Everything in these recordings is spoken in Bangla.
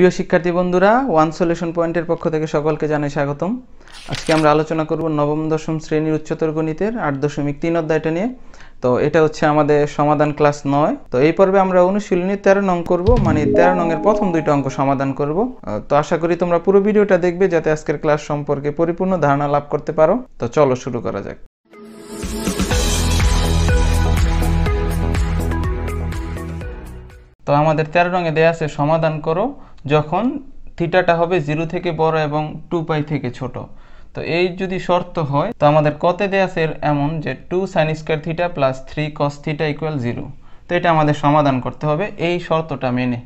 প্রিয় শিক্ষার্থী বন্ধুরা ওয়ান সলিউশন পয়েন্টের পক্ষ থেকে সকলকে জানাই স্বাগতম আজকে আমরা আলোচনা করব নবম দশম শ্রেণীর উচ্চতর গণিতের আট দশমিক তিন অধ্যায়টা নিয়ে তো এটা হচ্ছে আমাদের সমাধান ক্লাস নয় তো এই পর্বে আমরা অনুশীলনী তেরো নং করব মানে তেরো নংয়ের প্রথম দুইটা অঙ্ক সমাধান করব তো আশা করি তোমরা পুরো ভিডিওটা দেখবে যাতে আজকের ক্লাস সম্পর্কে পরিপূর্ণ ধারণা লাভ করতে পারো তো চলো শুরু করা যাক তো আমাদের তেরো রঙে দেয়া আছে সমাধান করো যখন থিটাটা হবে জিরো থেকে বড় এবং টু পাই থেকে ছোট তো এই যদি শর্ত হয় তো আমাদের কতে দেয়া আছে এমন যে two sine square theta plus three cos theta equal zero তো এটা আমাদের সমাধান করতে হবে এই শর্তটা মেনে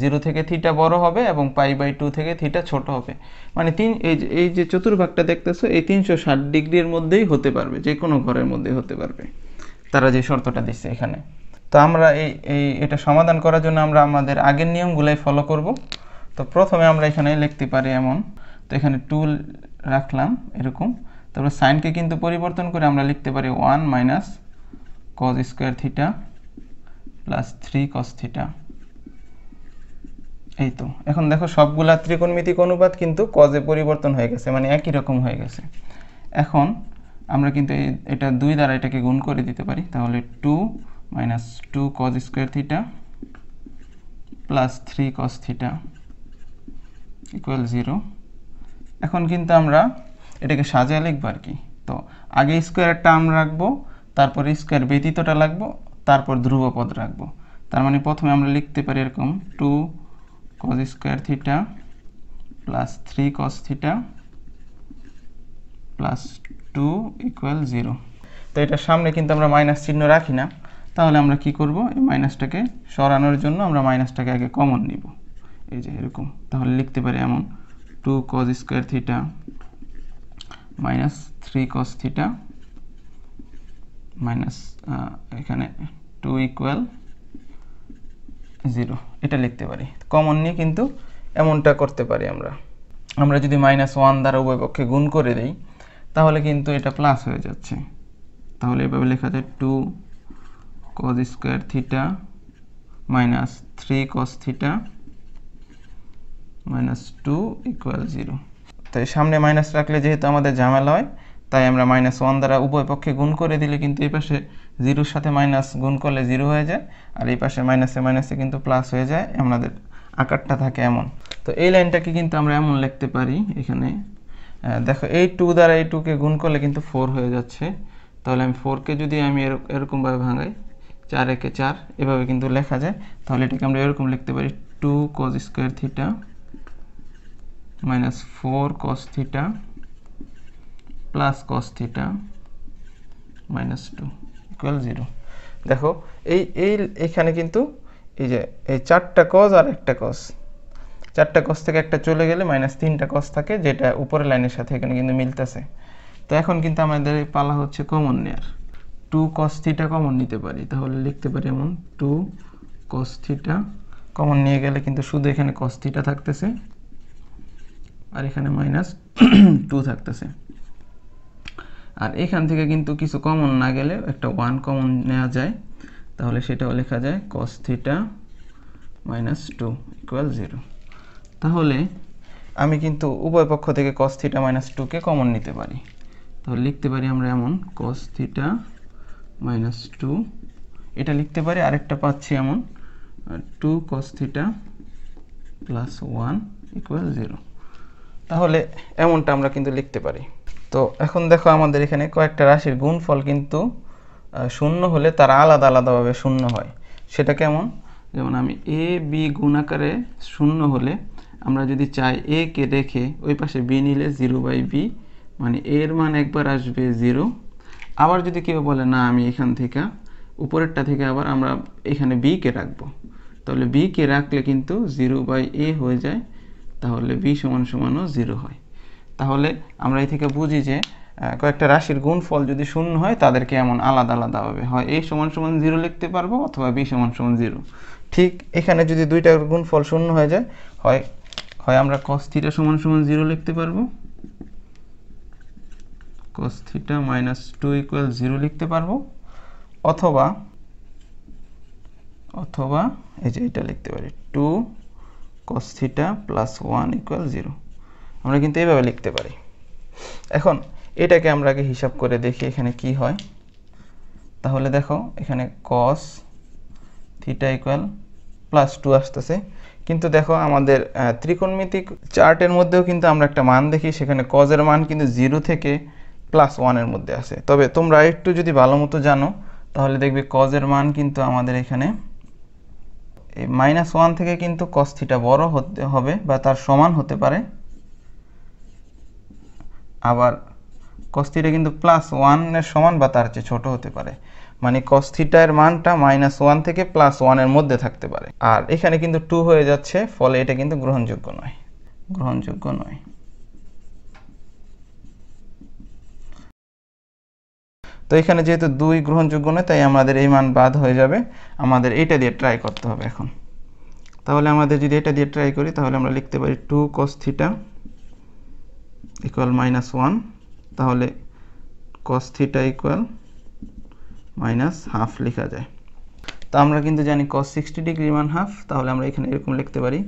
জিরো থেকে থিটা বড় হবে এবং পাই বাই টু থেকে থিটা ছোট হবে মানে তিন এই যে এই যে চতুর্ভাগটা দেখতেছো এই তিনশো ষাট ডিগ্রির মধ্যেই হতে পারবে যে কোনো ঘরের মধ্যেই হতে পারবে তারা যে শর্তটা দিচ্ছে এখানে তো আমরা এই এই এটা সমাধান করার জন্য আমরা আমাদের আগের নিয়মগুলোই ফলো করব তো প্রথমে আমরা এখানে লিখতে পারি এমন তো এখানে টু রাখলাম এরকম তারপরে সাইনকে কিন্তু পরিবর্তন করে আমরা লিখতে পারি one minus cos square theta plus three cos theta এই তো এখন দেখো সবগুলা ত্রিকোণমিতিক অনুপাত কিন্তু কজে পরিবর্তন হয়ে গেছে মানে একই রকম হয়ে গেছে এখন আমরা কিন্তু এটা দুই দ্বারা এটাকে গুণ করে দিতে পারি তাহলে two minus two cos square theta plus three cos theta equal zero এখন কিন্তু আমরা এটাকে সাজায় লিখবো আর কি তো আগে স্কোয়ারের টার্ম রাখবো তারপর স্কোয়ার ব্যতীতটা লাগবো তারপর ধ্রুবপদ রাখবো তার মানে প্রথমে আমরা লিখতে পারি এরকম two cos square theta plus three cos theta plus two equal zero তো এটার সামনে কিন্তু আমরা মাইনাস চিহ্ন রাখি না তাহলে আমরা কি করব এই মাইনাসটাকে সরানোর জন্য আমরা মাইনাসটাকে আগে কমন নিব এই যে এরকম তাহলে লিখতে পারি এমন two cos square theta minus three cos theta minus এখানে টু ইকুয়াল জিরো এটা লিখতে পারি কমন নিয়ে কিন্তু এমনটা করতে পারি আমরা আমরা যদি মাইনাস ওয়ান দ্বারা উভয় পক্ষে গুণ করে দিই তাহলে কিন্তু এটা প্লাস হয়ে যাচ্ছে তাহলে এভাবে লেখা যায় two cos square theta minus 3 cos theta minus 2 equal 0 তাই সামনে মাইনাস রাখলে যেহেতু আমাদের ঝামেলা হয় তাই আমরা মাইনাস ওয়ান দ্বারা উভয় পক্ষে গুণ করে দিলে কিন্তু এই পাশে জিরোর সাথে মাইনাস গুণ করলে জিরো হয়ে যায় আর এই পাশে মাইনাসে মাইনাসে কিন্তু প্লাস হয়ে যায় আমাদের আকারটা থাকে এমন তো এই লাইনটাকে কিন্তু আমরা এমন লিখতে পারি এখানে দেখো এই টু দ্বারা এই টুকে গুণ করলে কিন্তু ফোর হয়ে যাচ্ছে তাহলে আমি ফোরকে যদি আমি এরকমভাবে ভাঙাই চার একে চার এভাবে কিন্তু লেখা যায় তাহলে এটাকে আমরা এরকম লিখতে পারি two cos square theta minus four cos theta plus cos theta minus two equal zero দেখো এই এই এখানে কিন্তু এই যে এই চারটা কজ আর একটা কজ চারটা কস থেকে একটা চলে গেলে মাইনাস তিনটা কস থাকে যেটা উপরের লাইনের সাথে এখানে কিন্তু মিলতেছে তো এখন কিন্তু আমাদের এই পালা হচ্ছে কমন নেয়ার টু কস্থিটা কমন নিতে পারি তাহলে লিখতে পারি এমন টু কস কমন নিয়ে গেলে কিন্তু শুধু এখানে কস্থিটা থাকতেছে আর এখানে মাইনাস টু থাকতেছে আর এখান থেকে কিন্তু কিছু কমন না গেলে একটা ওয়ান কমন নেওয়া যায় তাহলে সেটাও লেখা যায় cos theta minus two equal zero তাহলে আমি কিন্তু উভয় পক্ষ থেকে কস্থিটা মাইনাস টুকে কমন নিতে পারি তাহলে লিখতে পারি আমরা এমন কস মাইনাস টু এটা লিখতে পারি আরেকটা পাচ্ছি এমন two cos plus one equal zero তাহলে এমনটা আমরা কিন্তু লিখতে পারি তো এখন দেখো আমাদের এখানে কয়েকটা রাশির গুণফল কিন্তু শূন্য হলে তারা আলাদা আলাদাভাবে শূন্য হয় সেটা কেমন যেমন আমি এ বি গুণাকারে শূন্য হলে আমরা যদি চাই এ কে রেখে ওই পাশে বি নিলে জিরো বাই বি মানে এর মান একবার আসবে জিরো আবার যদি কেউ বলে না আমি এখান থেকে উপরেরটা থেকে আবার আমরা এখানে বি কে রাখবো তাহলে বি কে রাখলে কিন্তু জিরো বাই এ হয়ে যায় তাহলে বি সমান সমানও জিরো হয় তাহলে আমরা এই থেকে বুঝি যে কয়েকটা রাশির গুণফল যদি শূন্য হয় তাদেরকে এমন আলাদা আলাদাভাবে হয় এ সমান সমান জিরো লিখতে পারবো অথবা বি সমান সমান জিরো ঠিক এখানে যদি দুইটা গুণফল শূন্য হয়ে যায় হয় হয় আমরা কস সমান সমান জিরো লিখতে পারবো cos theta minus two equal zero লিখতে পারবো অথবা অথবা এই যে এটা লিখতে পারি two cos theta plus one equal zero আমরা কিন্তু এইভাবে লিখতে পারি এখন এটাকে আমরা আগে হিসাব করে দেখি এখানে কি হয় তাহলে দেখো এখানে cos theta equal plus two আসতেছে কিন্তু দেখো আমাদের ত্রিকোণমিতিক চার্টের মধ্যেও কিন্তু আমরা একটা মান দেখি সেখানে কজের মান কিন্তু জিরো থেকে প্লাস ওয়ানের মধ্যে আছে তবে তোমরা একটু যদি ভালো মতো জানো তাহলে দেখবে কজের মান কিন্তু আমাদের এখানে এই মাইনাস ওয়ান থেকে কিন্তু কস্থিটা বড় হতে হবে বা তার সমান হতে পারে আবার কস্থিটা কিন্তু প্লাস ওয়ানের সমান বা তার চেয়ে ছোটো হতে পারে মানে কস্থিটার মানটা মাইনাস ওয়ান থেকে প্লাস ওয়ানের মধ্যে থাকতে পারে আর এখানে কিন্তু টু হয়ে যাচ্ছে ফলে এটা কিন্তু গ্রহণযোগ্য নয় গ্রহণযোগ্য নয় তো এখানে যেহেতু দুই গ্রহণযোগ্য নয় তাই আমাদের এই মান বাদ হয়ে যাবে আমাদের এটা দিয়ে ট্রাই করতে হবে এখন তাহলে আমাদের যদি এটা দিয়ে ট্রাই করি তাহলে আমরা লিখতে পারি two cos theta equal minus one তাহলে cos theta equal minus half লেখা যায় তো আমরা কিন্তু জানি কস সিক্সটি ডিগ্রি মান হাফ তাহলে আমরা এখানে এরকম লিখতে পারি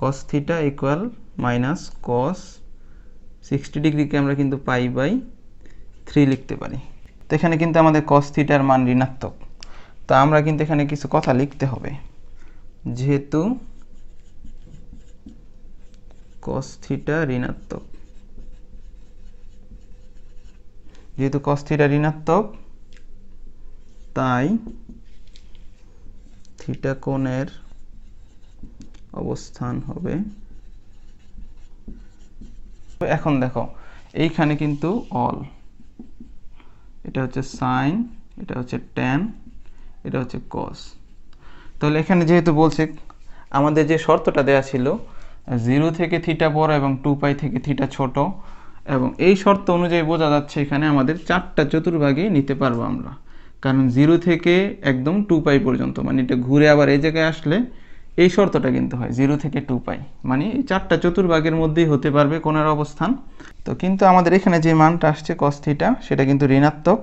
cos theta equal minus cos sixty ডিগ্রিকে আমরা কিন্তু পাই বাই থ্রি লিখতে পারি তো এখানে কিন্তু আমাদের কস থিটার মান ঋণাত্মক তো আমরা কিন্তু এখানে কিছু কথা লিখতে হবে যেহেতু কস থিটা ঋণাত্মক যেহেতু কস থিটা ঋণাত্মক তাই থিটা কোণের অবস্থান হবে এখন দেখো এইখানে কিন্তু অল এটা হচ্ছে সাইন এটা হচ্ছে ট্যান এটা হচ্ছে কস তাহলে এখানে যেহেতু বলছে আমাদের যে শর্তটা দেওয়া ছিল জিরো থেকে থিটা বড় এবং টু পাই থেকে থিটা ছোট এবং এই শর্ত অনুযায়ী বোঝা যাচ্ছে এখানে আমাদের চারটা চতুর্ভাগে নিতে পারবো আমরা কারণ জিরো থেকে একদম টু পাই পর্যন্ত মানে এটা ঘুরে আবার এই জায়গায় আসলে এই শর্তটা কিন্তু হয় জিরো থেকে টু পাই মানে চারটা চতুর্ভাগের মধ্যেই হতে পারবে কোনার অবস্থান তো কিন্তু আমাদের এখানে যে মানটা আসছে কস্থিটা সেটা কিন্তু ঋণাত্মক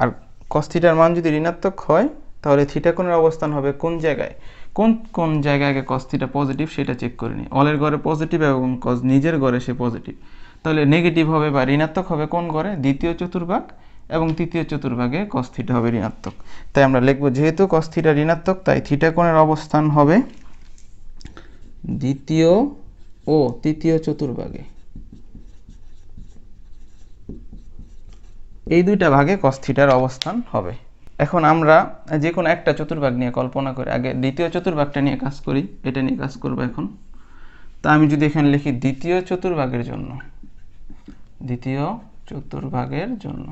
আর কস্থিটার মান যদি ঋণাত্মক হয় তাহলে থিটা কোনের অবস্থান হবে কোন জায়গায় কোন কোন জায়গায় আগে কস্থিটা পজিটিভ সেটা চেক করে নিই অলের ঘরে পজিটিভ এবং কজ নিজের ঘরে সে পজিটিভ তাহলে নেগেটিভ হবে বা ঋণাত্মক হবে কোন ঘরে দ্বিতীয় চতুর্ভাগ এবং তৃতীয় চতুর্ভাগে কস থিটা হবে ঋণাত্মক তাই আমরা লিখব যেহেতু কস থিটা ঋণাত্মক তাই থিটা কোণের অবস্থান হবে দ্বিতীয় ও তৃতীয় চতুর্ভাগে এই দুইটা ভাগে কস থিটার অবস্থান হবে এখন আমরা যে কোনো একটা চতুর্ভাগ নিয়ে কল্পনা করি আগে দ্বিতীয় চতুর্ভাগটা নিয়ে কাজ করি এটা নিয়ে কাজ করব এখন তা আমি যদি এখানে লিখি দ্বিতীয় চতুর্ভাগের জন্য দ্বিতীয় চতুর্ভাগের জন্য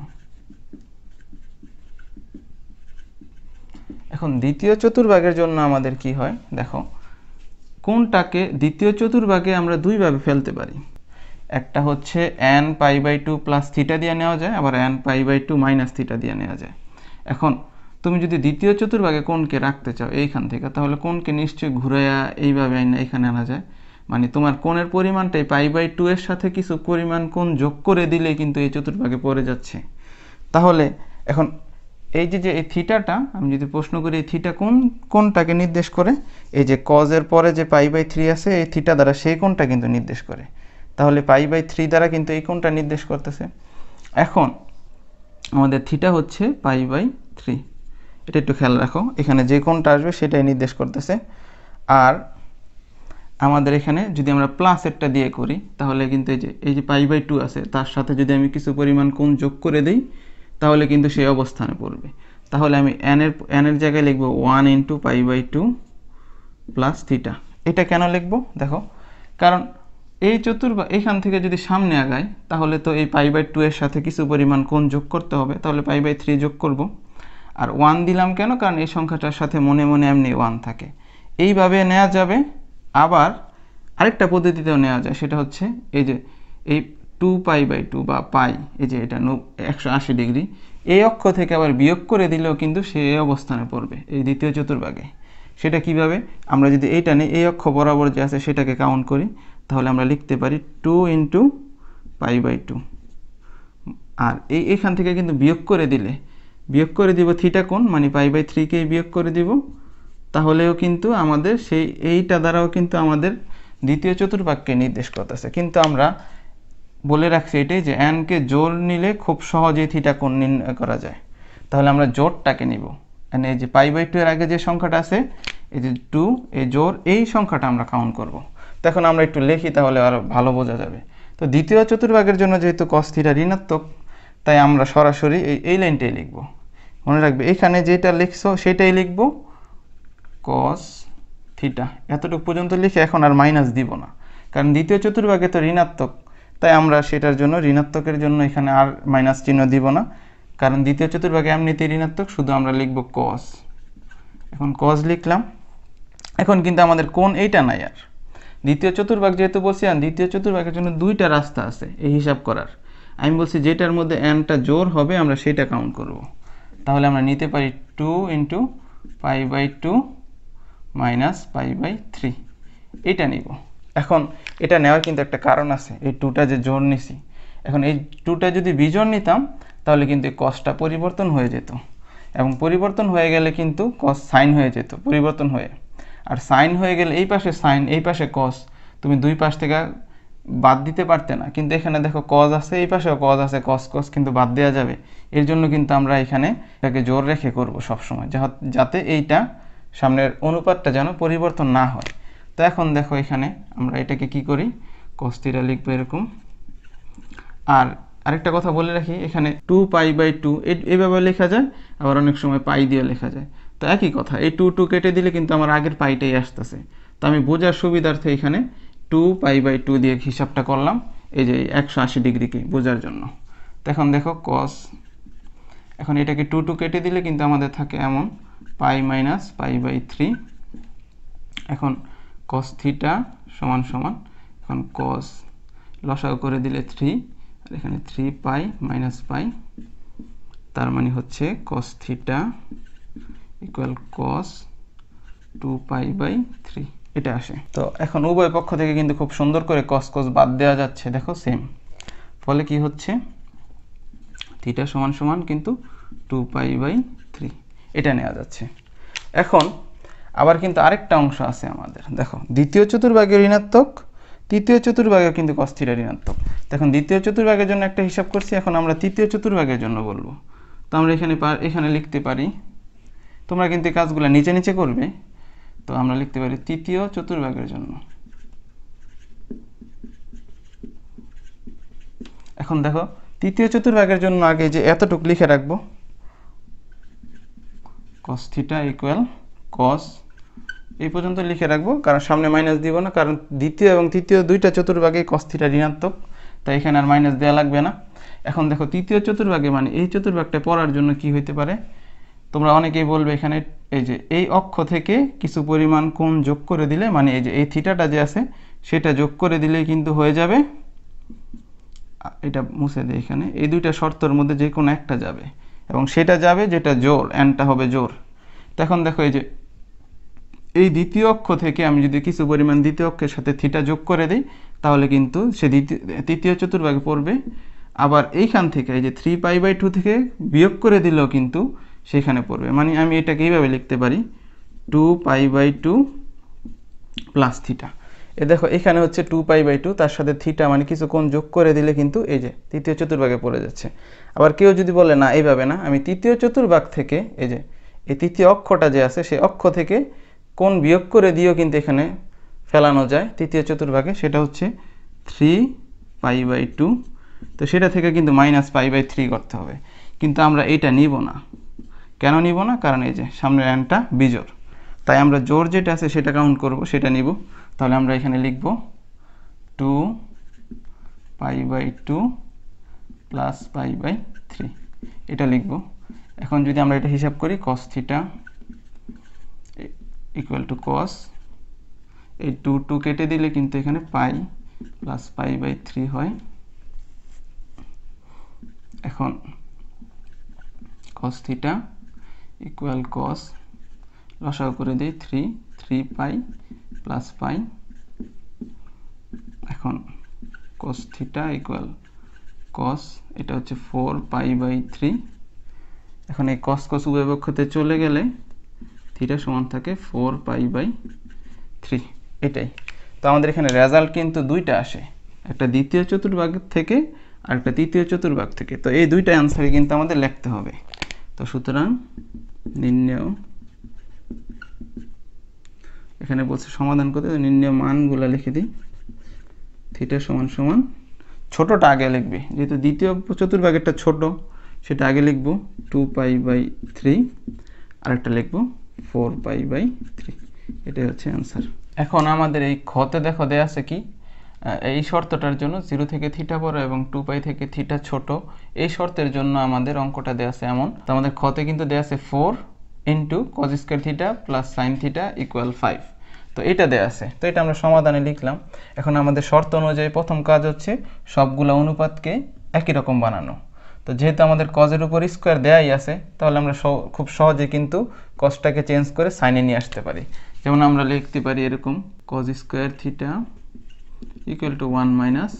এখন দ্বিতীয় চতুর্ভাগের জন্য আমাদের কি হয় দেখো কোনটাকে দ্বিতীয় চতুর্ভাগে আমরা দুইভাবে ফেলতে পারি একটা হচ্ছে n pi by two plus theta দিয়ে নেওয়া যায় আবার n pi by two minus theta দিয়ে নেওয়া যায় এখন তুমি যদি দ্বিতীয় চতুর্ভাগে কোনকে রাখতে চাও এইখান থেকে তাহলে কোনকে নিশ্চয়ই ঘুরাইয়া এইভাবে আইনা এখানে আনা যায় মানে তোমার কোনের পরিমাণটাই পাই বাই টু এর সাথে কিছু পরিমাণ কোন যোগ করে দিলে কিন্তু এই চতুর্ভাগে পড়ে যাচ্ছে তাহলে এখন এই যে যে এই থিটাটা আমি যদি প্রশ্ন করি এই থিটা কোন কোনটাকে নির্দেশ করে এই যে কজের পরে যে পাই বাই থ্রি আছে এই থিটা দ্বারা সেই কোনটা কিন্তু নির্দেশ করে তাহলে পাই বাই থ্রি দ্বারা কিন্তু এই কোনটা নির্দেশ করতেছে এখন আমাদের থিটা হচ্ছে পাই বাই থ্রি এটা একটু খেয়াল রাখো এখানে যে কোনটা আসবে সেটাই নির্দেশ করতেছে আর আমাদের এখানে যদি আমরা প্লাস একটা দিয়ে করি তাহলে কিন্তু এই যে এই যে পাই বাই টু আছে তার সাথে যদি আমি কিছু পরিমাণ কোন যোগ করে দিই তাহলে কিন্তু সেই অবস্থানে পড়বে তাহলে আমি এনের এনের জায়গায় লিখবো one into pi by two plus theta এটা কেন লিখবো দেখো কারণ এই চতুর্ভা এখান থেকে যদি সামনে আগায় তাহলে তো এই পাই বাই টু এর সাথে কিছু পরিমাণ কোন যোগ করতে হবে তাহলে পাই বাই থ্রি যোগ করব আর ওয়ান দিলাম কেন কারণ এই সংখ্যাটার সাথে মনে মনে এমনি ওয়ান থাকে এইভাবে নেওয়া যাবে আবার আরেকটা পদ্ধতিতেও নেওয়া যায় সেটা হচ্ছে এই যে এই টু পাই বাই টু বা পাই এই যে এটা নো একশো আশি ডিগ্রি এই অক্ষ থেকে আবার বিয়োগ করে দিলেও কিন্তু সে অবস্থানে পড়বে এই দ্বিতীয় চতুর্ভাগে সেটা কিভাবে আমরা যদি এইটা নিই এই অক্ষ বরাবর যে আছে সেটাকে কাউন্ট করি তাহলে আমরা লিখতে পারি two into pi by two আর এই এখান থেকে কিন্তু বিয়োগ করে দিলে বিয়োগ করে দিব থিটা কোন মানে পাই বাই থ্রিকেই বিয়োগ করে দিব তাহলেও কিন্তু আমাদের সেই এইটা দ্বারাও কিন্তু আমাদের দ্বিতীয় চতুর্ভাগকে নির্দেশ করতেছে কিন্তু আমরা বলে রাখছি এটাই যে অ্যানকে জোর নিলে খুব সহজেই থিটা কোণ নির্ণয় করা যায় তাহলে আমরা জোরটাকে নিব অ্যান এই যে পাই বাই টু এর আগে যে সংখ্যাটা আছে এই যে টু এ জোর এই সংখ্যাটা আমরা কাউন্ট করব। তখন আমরা একটু লিখি তাহলে আরও ভালো বোঝা যাবে তো দ্বিতীয় চতুর্ভাগের জন্য যেহেতু কস্থিটা ঋণাত্মক তাই আমরা সরাসরি এই এই লাইনটাই লিখব মনে রাখবে এখানে যেটা লিখছো সেটাই লিখব কস থিটা এতটুকু পর্যন্ত লিখে এখন আর মাইনাস দিব না কারণ দ্বিতীয় চতুর্ভাগে তো ঋণাত্মক তাই আমরা সেটার জন্য ঋণাত্মকের জন্য এখানে আর মাইনাস চিহ্ন দিব না কারণ দ্বিতীয় চতুর্ভাগে এমনিতেই ঋণাত্মক শুধু আমরা লিখব কস এখন কস লিখলাম এখন কিন্তু আমাদের কোন এইটা নাই আর দ্বিতীয় চতুর্ভাগ যেহেতু বলছি আর দ্বিতীয় চতুর্ভাগের জন্য দুইটা রাস্তা আছে এই হিসাব করার আমি বলছি যেটার মধ্যে এনটা জোর হবে আমরা সেটা কাউন্ট করব। তাহলে আমরা নিতে পারি two into pi by two minus pi by three এটা নিব এখন এটা নেওয়ার কিন্তু একটা কারণ আছে এই টুটা যে জোর নিছি এখন এই টুটা যদি বিজোর নিতাম তাহলে কিন্তু এই কসটা পরিবর্তন হয়ে যেত এবং পরিবর্তন হয়ে গেলে কিন্তু কস সাইন হয়ে যেত পরিবর্তন হয়ে আর সাইন হয়ে গেলে এই পাশে সাইন এই পাশে কস তুমি দুই পাশ থেকে বাদ দিতে পারতে না কিন্তু এখানে দেখো কজ আছে এই পাশেও কজ আছে কস কস কিন্তু বাদ দেওয়া যাবে এর জন্য কিন্তু আমরা এখানে এটাকে জোর রেখে করবো সবসময় যাতে এইটা সামনের অনুপাতটা যেন পরিবর্তন না হয় তো এখন দেখো এখানে আমরা এটাকে কি করি কস্তিটা লিখবো এরকম আর আরেকটা কথা বলে রাখি এখানে টু পাই বাই টু এইভাবে লেখা যায় আবার অনেক সময় পাই দিয়ে লেখা যায় তো একই কথা এই টু টু কেটে দিলে কিন্তু আমার আগের পাইটাই আসতেছে তো আমি বোঝার সুবিধার্থে এখানে টু পাই বাই টু দিয়ে হিসাবটা করলাম এই যে একশো আশি ডিগ্রিকে বোঝার জন্য তো এখন দেখো কস এখন এটাকে টু টু কেটে দিলে কিন্তু আমাদের থাকে এমন pi minus pi by three এখন কস থিটা সমান সমান এখন কস লসাও করে দিলে থ্রি আর এখানে থ্রি পাই মাইনাস পাই তার মানে হচ্ছে cos theta equal cos two pi by three এটা আসে তো এখন উভয় পক্ষ থেকে কিন্তু খুব সুন্দর করে কস কস বাদ দেওয়া যাচ্ছে দেখো সেম ফলে কি হচ্ছে থিটা সমান সমান কিন্তু টু পাই বাই থ্রি এটা নেওয়া যাচ্ছে এখন আবার কিন্তু আরেকটা অংশ আছে আমাদের দেখো দ্বিতীয় চতুর্ভাগে ঋণাত্মক তৃতীয় চতুর্ভাগেও কিন্তু কস্থিরা ঋণাত্মক দেখুন দ্বিতীয় চতুর্ভাগের জন্য একটা হিসাব করছি এখন আমরা তৃতীয় চতুর্ভাগের জন্য বলবো তো আমরা এখানে এখানে লিখতে পারি তোমরা কিন্তু এই কাজগুলো নিচে নিচে করবে তো আমরা লিখতে পারি তৃতীয় চতুর্ভাগের জন্য এখন দেখো তৃতীয় চতুর্ভাগের জন্য আগে যে এতটুক লিখে রাখবো কস্থিটা ইকুয়াল কস এই পর্যন্ত লিখে রাখবো কারণ সামনে মাইনাস দিব না কারণ দ্বিতীয় এবং তৃতীয় দুইটা চতুর্ভাগেই কস থিটা ঋণাত্মক তাই এখানে আর মাইনাস দেওয়া লাগবে না এখন দেখো তৃতীয় চতুর্ভাগে মানে এই চতুর্ভাগটা পড়ার জন্য কি হইতে পারে তোমরা অনেকেই বলবে এখানে এই যে এই অক্ষ থেকে কিছু পরিমাণ কোণ যোগ করে দিলে মানে এই যে এই থিটাটা যে আছে সেটা যোগ করে দিলে কিন্তু হয়ে যাবে এটা মুছে দেয় এখানে এই দুইটা শর্তর মধ্যে যে কোনো একটা যাবে এবং সেটা যাবে যেটা জোর অ্যানটা হবে জোর তখন দেখো এই যে এই দ্বিতীয় অক্ষ থেকে আমি যদি কিছু পরিমাণ দ্বিতীয় অক্ষের সাথে থিটা যোগ করে দিই তাহলে কিন্তু সে দ্বিতীয় তৃতীয় চতুর্ভাগে পড়বে আবার এইখান থেকে এই যে থ্রি পাই বাই টু থেকে বিয়োগ করে দিলেও কিন্তু সেখানে পড়বে মানে আমি এটাকে এইভাবে লিখতে পারি two pi by two plus theta এ দেখো এখানে হচ্ছে টু পাই বাই টু তার সাথে থিটা মানে কিছু কোন যোগ করে দিলে কিন্তু এই যে তৃতীয় চতুর্ভাগে পড়ে যাচ্ছে আবার কেউ যদি বলে না এইভাবে না আমি তৃতীয় চতুর্ভাগ থেকে এই যে এই তৃতীয় অক্ষটা যে আছে সেই অক্ষ থেকে কোন বিয়োগ করে দিয়েও কিন্তু এখানে ফেলানো যায় তৃতীয় চতুর্ভাগে সেটা হচ্ছে থ্রি পাই বাই টু তো সেটা থেকে কিন্তু মাইনাস পাই বাই থ্রি করতে হবে কিন্তু আমরা এটা নিব না কেন নিব না কারণ এই যে সামনের অ্যানটা বিজোর তাই আমরা জোর যেটা আছে সেটা কাউন্ট করব সেটা নিব তাহলে আমরা এখানে লিখব two pi by two plus pi by three এটা লিখব এখন যদি আমরা এটা হিসাব করি cos theta equal two cos এই টু টু কেটে দিলে কিন্তু এখানে pi plus pi by three হয় এখন কস থিটা ইকুয়াল কস লসাও করে দিই three three pi plus pi এখন কস থিটা ইকুয়াল কস এটা হচ্ছে ফোর পাই বাই থ্রি এখন এই কস কস উভয় চলে গেলে থিটা সমান থাকে ফোর পাই বাই থ্রি এটাই তো আমাদের এখানে রেজাল্ট কিন্তু দুইটা আসে একটা দ্বিতীয় চতুর্ভাগ থেকে আর একটা তৃতীয় চতুর্ভাগ থেকে তো এই দুইটা অ্যান্সারই কিন্তু আমাদের লিখতে হবে তো সুতরাং নির্ণয় এখানে বলছে সমাধান করতে নির্ণয় মানগুলো লিখে দিই থিটা সমান সমান ছোটোটা আগে লিখবে যেহেতু দ্বিতীয় একটা ছোট সেটা আগে লিখব টু পাই বাই থ্রি আর একটা লিখবো ফোর পাই বাই থ্রি এটাই হচ্ছে অ্যান্সার এখন আমাদের এই ক্ষতে দেখো দেয়া আছে কি এই শর্তটার জন্য জিরো থেকে থিটা বড় এবং টু পাই থেকে থিটা ছোট এই শর্তের জন্য আমাদের অঙ্কটা দেয়া আছে এমন তো আমাদের ক্ষতে কিন্তু দেয়া আছে four into cos square theta plus sine theta equal five তো এটা দেয়া আছে তো এটা আমরা সমাধানে লিখলাম এখন আমাদের শর্ত অনুযায়ী প্রথম কাজ হচ্ছে সবগুলো অনুপাতকে একই রকম বানানো তো যেহেতু আমাদের কজের উপর স্কোয়ার দেয়াই আছে তাহলে আমরা খুব সহজে কিন্তু কজটাকে চেঞ্জ করে সাইনে নিয়ে আসতে পারি যেমন আমরা লিখতে পারি এরকম cos square theta equal two one minus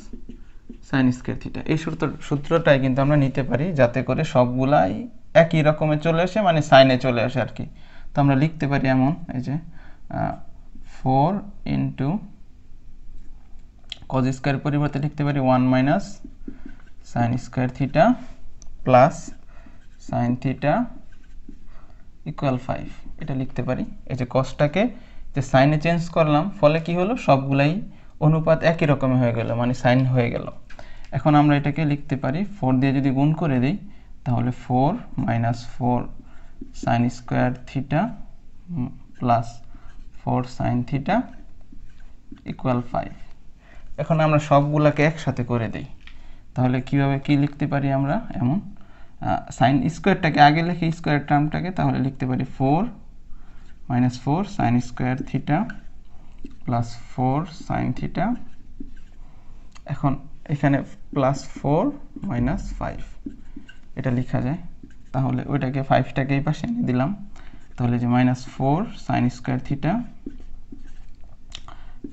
sine square theta এই সূত্র সূত্রটাই কিন্তু আমরা নিতে পারি যাতে করে সবগুলাই একই রকমের চলে আসে মানে সাইনে চলে আসে আর কি তো আমরা লিখতে পারি এমন এই যে ফোর ইন্টু কজ স্কোয়ার পরিবর্তে লিখতে পারি one minus sine square theta plus sine theta equal five এটা লিখতে পারি এই যে কসটাকে যে সাইনে চেঞ্জ করলাম ফলে কি হলো সবগুলাই অনুপাত একই রকমে হয়ে গেল মানে সাইন হয়ে গেল এখন আমরা এটাকে লিখতে পারি ফোর দিয়ে যদি গুণ করে দিই তাহলে four minus four sine square theta plus four sine theta equal five এখন আমরা সবগুলাকে একসাথে করে দিই তাহলে কিভাবে কি লিখতে পারি আমরা এমন সাইন স্কোয়ারটাকে আগে লিখে স্কোয়ার টার্মটাকে তাহলে লিখতে পারি four minus four sine square theta plus four sine theta এখন এখানে প্লাস ফোর মাইনাস ফাইভ এটা লেখা যায় তাহলে ওইটাকে ফাইভটাকে এই পাশে এনে দিলাম তাহলে যে minus four sine square theta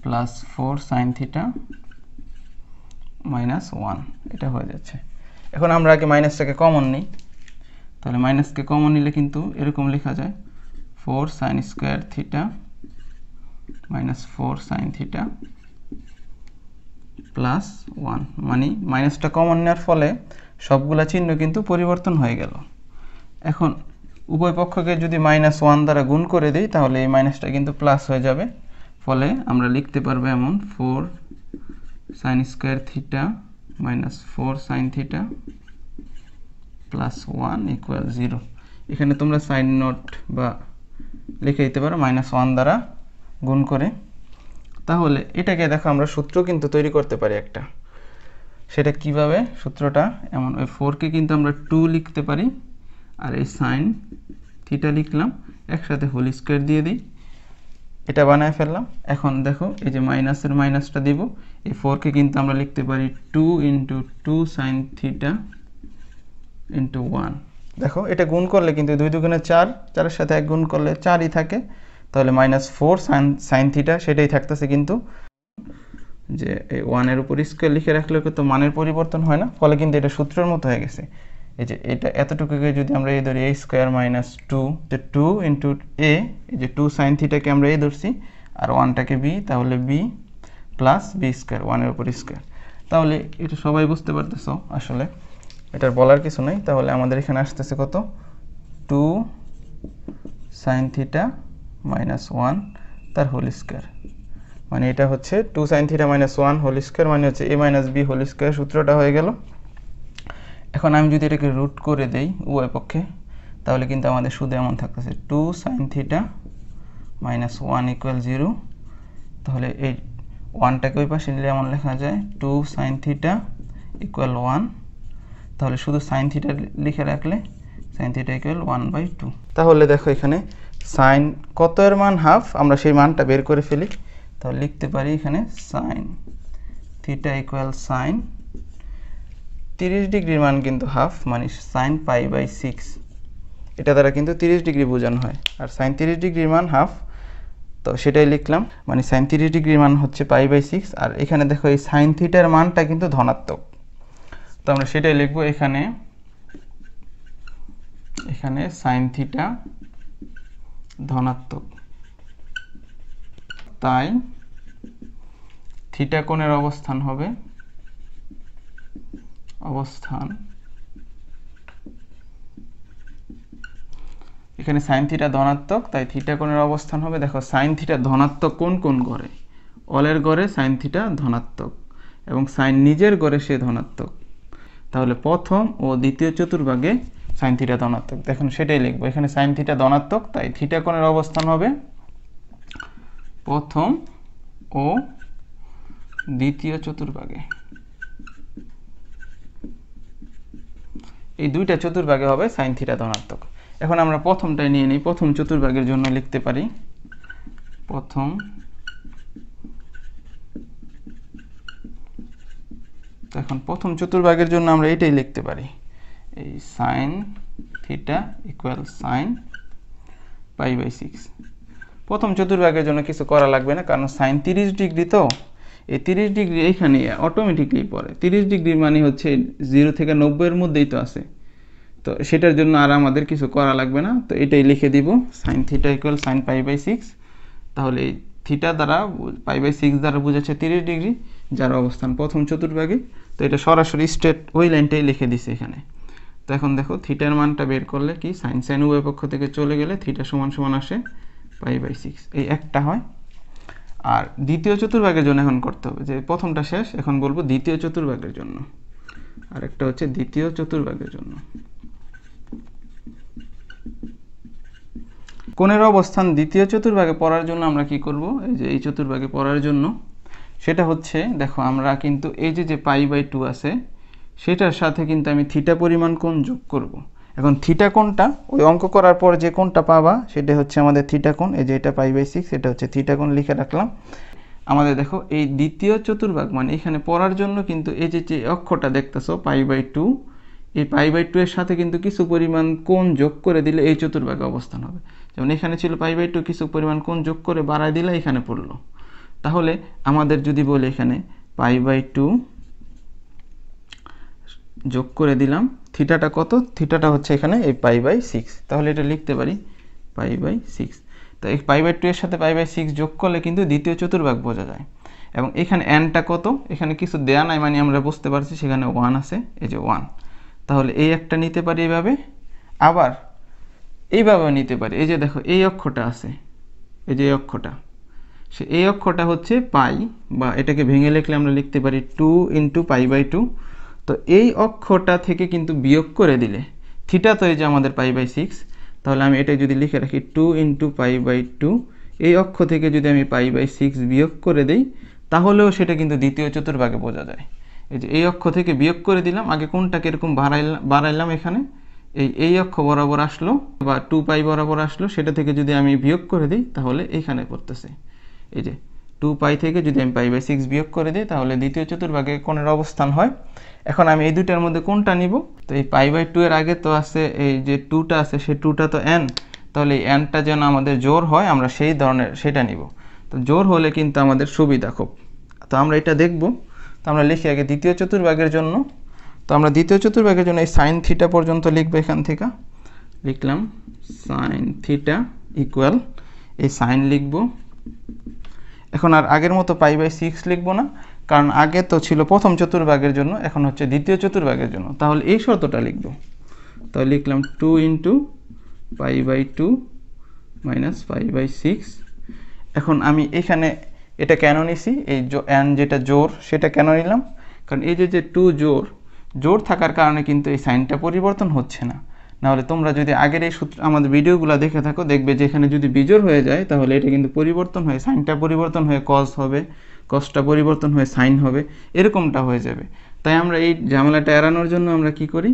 plus four sine theta minus one এটা হয়ে যাচ্ছে এখন আমরা আগে মাইনাসটাকে কমন নিই তাহলে মাইনাসকে কমন নিলে কিন্তু এরকম লেখা যায় four sine square theta minus four sine theta plus one মানে মাইনাসটা কমন নেওয়ার ফলে সবগুলা চিহ্ন কিন্তু পরিবর্তন হয়ে গেল এখন উভয় পক্ষকে যদি মাইনাস ওয়ান দ্বারা গুণ করে দিই তাহলে এই মাইনাসটা কিন্তু প্লাস হয়ে যাবে ফলে আমরা লিখতে পারবো এমন four sine square theta minus four sine theta plus one equal zero এখানে তোমরা সাইন নোট বা লিখে দিতে পারো মাইনাস ওয়ান দ্বারা গুণ করে তাহলে এটাকে দেখো আমরা সূত্র কিন্তু তৈরি করতে পারি একটা সেটা কিভাবে সূত্রটা এমন ওই ফোরকে কিন্তু আমরা টু লিখতে পারি আর এই সাইন থিটা লিখলাম একসাথে হোল স্কোয়ার দিয়ে দিই এটা বানায় ফেললাম এখন দেখো এই যে মাইনাসের মাইনাসটা দিব এই ফোরকে কিন্তু আমরা লিখতে পারি two into two sine theta into one দেখো এটা গুণ করলে কিন্তু দুই দুগুণে চার চারের সাথে এক গুণ করলে চারই থাকে তাহলে minus four sine sine theta সেটাই থাকতেছে কিন্তু যে এই ওয়ানের উপর স্কোয়ার লিখে রাখলে তো মানের পরিবর্তন হয় না ফলে কিন্তু এটা সূত্রের মতো হয়ে গেছে এই যে এটা এতটুকুকে যদি আমরা এ ধরি এ স্কোয়ার মাইনাস টু যে টু ইন্টু এ এই যে টু সাইন থিটাকে আমরা এই ধরছি আর ওয়ানটাকে বি তাহলে বি প্লাস বি স্কোয়ার ওয়ানের উপর স্কোয়ার তাহলে এটা সবাই বুঝতে পারতেছো আসলে এটার বলার কিছু নেই তাহলে আমাদের এখানে আসতেছে কত two sine theta minus one তার হোল স্কোয়ার মানে এটা হচ্ছে two sine theta minus one whole square মানে হচ্ছে a minus b whole square সূত্রটা হয়ে গেল এখন আমি যদি এটাকে রুট করে দেই উভয় পক্ষে তাহলে কিন্তু আমাদের শুধু এমন থাকতেছে two sine theta minus one equal zero তাহলে এই ওয়ানটাকে ওই পাশে নিলে এমন লেখা যায় two sine theta equal one তাহলে শুধু সাইন থিটা লিখে রাখলে sine theta equal one by two তাহলে দেখো এখানে সাইন কত এর মান হাফ আমরা সেই মানটা বের করে ফেলি তাহলে লিখতে পারি এখানে সাইন থিটা ইকুয়াল সাইন তিরিশ ডিগ্রির মান কিন্তু হাফ মানে সাইন পাই বাই সিক্স এটা দ্বারা কিন্তু তিরিশ ডিগ্রি বোঝানো হয় আর সাইন 30 ডিগ্রির মান হাফ তো সেটাই লিখলাম মানে সাইন 30 ডিগ্রির মান হচ্ছে পাই বাই সিক্স আর এখানে দেখো এই সাইন থিটার মানটা কিন্তু ধনাত্মক তো আমরা সেটাই লিখবো এখানে এখানে সাইন থিটা ধনাত্মক তাই থিটা কোণের অবস্থান হবে অবস্থান এখানে সাইন থিটা ধনাত্মক তাই থিটা কোণের অবস্থান হবে দেখো সাইন থিটা ধনাত্মক কোন কোন গড়ে অলের গড়ে সাইন থিটা ধনাত্মক এবং সাইন নিজের গড়ে সে ধনাত্মক তাহলে প্রথম ও দ্বিতীয় চতুর্ভাগে সাইন থিটা ধনাত্মক দেখুন সেটাই লিখবো এখানে সাইন থিটা ধনাত্মক তাই থিটা কোণের অবস্থান হবে প্রথম ও দ্বিতীয় চতুর্ভাগে এই দুইটা চতুর্ভাগে হবে সাইন থিটা ধনাত্মক এখন আমরা প্রথমটাই নিয়ে নিই প্রথম চতুর্ভাগের জন্য লিখতে পারি প্রথম এখন প্রথম চতুর্ভাগের জন্য আমরা এটাই লিখতে পারি এই sine theta equal sine pi by six প্রথম চতুর্ভাগের জন্য কিছু করা লাগবে না কারণ সাইন তিরিশ ডিগ্রি তো এই তিরিশ ডিগ্রি এইখানে অটোমেটিকলি পড়ে তিরিশ ডিগ্রি মানে হচ্ছে জিরো থেকে নব্বইয়ের মধ্যেই তো আছে তো সেটার জন্য আর আমাদের কিছু করা লাগবে না তো এটাই লিখে দিব sine theta equal sine pi by six তাহলে এই থিটা দ্বারা পাই বাই সিক্স দ্বারা বোঝাচ্ছে তিরিশ ডিগ্রি যার অবস্থান প্রথম চতুর্ভাগে তো এটা সরাসরি স্ট্রেট ওই লাইনটাই লিখে দিছে এখানে তো এখন দেখো থিটার মানটা বের করলে কি সাইন সাইন উভয় পক্ষ থেকে চলে গেলে থিটা সমান সমান আসে পাই বাই সিক্স এই একটা হয় আর দ্বিতীয় চতুর্ভাগের জন্য এখন করতে হবে যে প্রথমটা শেষ এখন বলবো দ্বিতীয় চতুর্ভাগের জন্য আর একটা হচ্ছে দ্বিতীয় চতুর্ভাগের জন্য কোণের অবস্থান দ্বিতীয় চতুর্ভাগে পড়ার জন্য আমরা কি করব এই যে এই চতুর্ভাগে পড়ার জন্য সেটা হচ্ছে দেখো আমরা কিন্তু এই যে যে পাই বাই টু আছে সেটার সাথে কিন্তু আমি থিটা পরিমাণ কোণ যোগ করব এখন থিটা কোনটা ওই অঙ্ক করার পর যে কোনটা পাবা সেটা হচ্ছে আমাদের থিটা কোন এই যে এটা পাই বাই সিক্স এটা হচ্ছে থিটা কোন লিখে রাখলাম আমাদের দেখো এই দ্বিতীয় চতুর্ভাগ মানে এখানে পড়ার জন্য কিন্তু এই যে যে অক্ষটা দেখতেছো পাই বাই টু এই পাই বাই টু এর সাথে কিন্তু কিছু পরিমাণ কোন যোগ করে দিলে এই চতুর্ভাগে অবস্থান হবে যেমন এখানে ছিল পাই বাই টু কিছু পরিমাণ কোন যোগ করে বাড়ায় দিলে এখানে পড়লো তাহলে আমাদের যদি বলি এখানে পাই বাই টু যোগ করে দিলাম থিটাটা কত থিটাটা হচ্ছে এখানে এই পাই বাই সিক্স তাহলে এটা লিখতে পারি পাই বাই সিক্স তো এই পাই বাই টু এর সাথে পাই বাই সিক্স যোগ করলে কিন্তু দ্বিতীয় চতুর্ভাগ বোঝা যায় এবং এখানে অ্যানটা কত এখানে কিছু দেয়া নাই মানে আমরা বুঝতে পারছি সেখানে ওয়ান আছে এই যে ওয়ান তাহলে এই একটা নিতে পারি এইভাবে আবার এইভাবে নিতে পারি এই যে দেখো এই অক্ষটা আছে এই যে এই অক্ষটা সে এই অক্ষটা হচ্ছে পাই বা এটাকে ভেঙে লিখলে আমরা লিখতে পারি two into pi by two তো এই অক্ষটা থেকে কিন্তু বিয়োগ করে দিলে থিটা তো এই যে আমাদের পাই বাই সিক্স তাহলে আমি এটা যদি লিখে রাখি two into pi by two এই অক্ষ থেকে যদি আমি পাই বাই সিক্স বিয়োগ করে দিই তাহলেও সেটা কিন্তু দ্বিতীয় চতুর্ভাগে বোঝা যায় এই যে এই অক্ষ থেকে বিয়োগ করে দিলাম আগে কোনটা কীরকম বাড়াইলাম বাড়াইলাম এখানে এই এই অক্ষ বরাবর আসলো বা টু পাই বরাবর আসলো সেটা থেকে যদি আমি বিয়োগ করে দিই তাহলে এইখানে করতেছে এই যে টু পাই থেকে যদি আমি পাই বাই সিক্স বিয়োগ করে দিই তাহলে দ্বিতীয় চতুর্ভাগে কোণের অবস্থান হয় এখন আমি এই দুটার মধ্যে কোনটা নিব তো এই পাই বাই টু এর আগে তো আছে এই যে টুটা আছে সেই টুটা তো এন তাহলে এই এনটা যেন আমাদের জোর হয় আমরা সেই ধরনের সেটা নিব তো জোর হলে কিন্তু আমাদের সুবিধা খুব তো আমরা এটা দেখব তো আমরা লিখি আগে দ্বিতীয় চতুর্ভাগের জন্য তো আমরা দ্বিতীয় চতুর্ভাগের জন্য এই সাইন থিটা পর্যন্ত লিখবো এখান থেকে লিখলাম সাইন থিটা ইকুয়াল এই সাইন লিখবো এখন আর আগের মতো পাই বাই সিক্স লিখবো না কারণ আগে তো ছিল প্রথম চতুর্ভাগের জন্য এখন হচ্ছে দ্বিতীয় চতুর্ভাগের জন্য তাহলে এই শর্তটা লিখব তাহলে লিখলাম two into pi by two minus pi by six এখন আমি এখানে এটা কেন নিছি এই অ্যান যেটা জোর সেটা কেন নিলাম কারণ এই যে যে টু জোর জোর থাকার কারণে কিন্তু এই সাইনটা পরিবর্তন হচ্ছে না নাহলে তোমরা যদি আগের এই সূত্র আমাদের ভিডিওগুলো দেখে থাকো দেখবে যে এখানে যদি বিজোর হয়ে যায় তাহলে এটা কিন্তু পরিবর্তন হয়ে সাইনটা পরিবর্তন হয়ে কজ হবে কজটা পরিবর্তন হয়ে সাইন হবে এরকমটা হয়ে যাবে তাই আমরা এই ঝামেলাটা এড়ানোর জন্য আমরা কি করি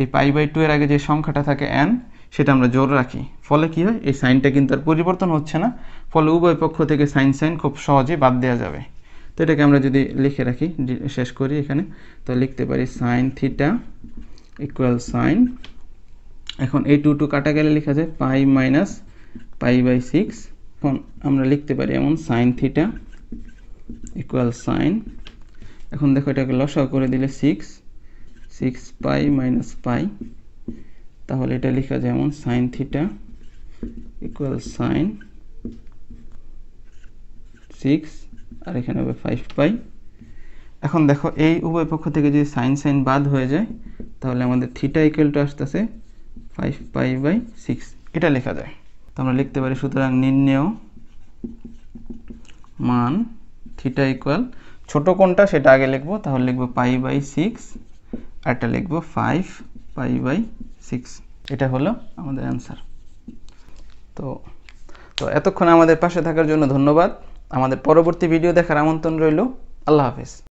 এই পাই বাই টু এর আগে যে সংখ্যাটা থাকে অ্যান সেটা আমরা জোর রাখি ফলে কি হয় এই সাইনটা কিন্তু আর পরিবর্তন হচ্ছে না ফলে উভয় পক্ষ থেকে সাইন সাইন খুব সহজে বাদ দেওয়া যাবে তো এটাকে আমরা যদি লিখে রাখি শেষ করি এখানে তো লিখতে পারি সাইন থিটা ইকুয়াল সাইন এখন এই টু টু কাটা গেলে লেখা যায় pi minus pi by six এখন আমরা লিখতে পারি এমন সাইন থিটা ইকুয়াল সাইন এখন দেখো এটাকে লসাও করে দিলে six six pi minus pi তাহলে এটা লেখা যায় এমন sine theta equal sine six আর এখানে হবে ফাইভ পাই এখন দেখো এই উভয় পক্ষ থেকে যদি সাইন সাইন বাদ হয়ে যায় তাহলে আমাদের থিটা ইকুয়াল টু আসতেছে ফাইভ ফাইভ বাই সিক্স এটা লেখা যায় তো আমরা লিখতে পারি সুতরাং নির্ণেয় মান থিটা ইকুয়াল ছোটো কোনটা সেটা আগে লিখবো তাহলে লিখবো পাই বাই সিক্স আর এটা লিখবো ফাইভ পাই বাই সিক্স এটা হলো আমাদের অ্যান্সার তো তো এতক্ষণ আমাদের পাশে থাকার জন্য ধন্যবাদ আমাদের পরবর্তী ভিডিও দেখার আমন্ত্রণ রইল আল্লাহ হাফেজ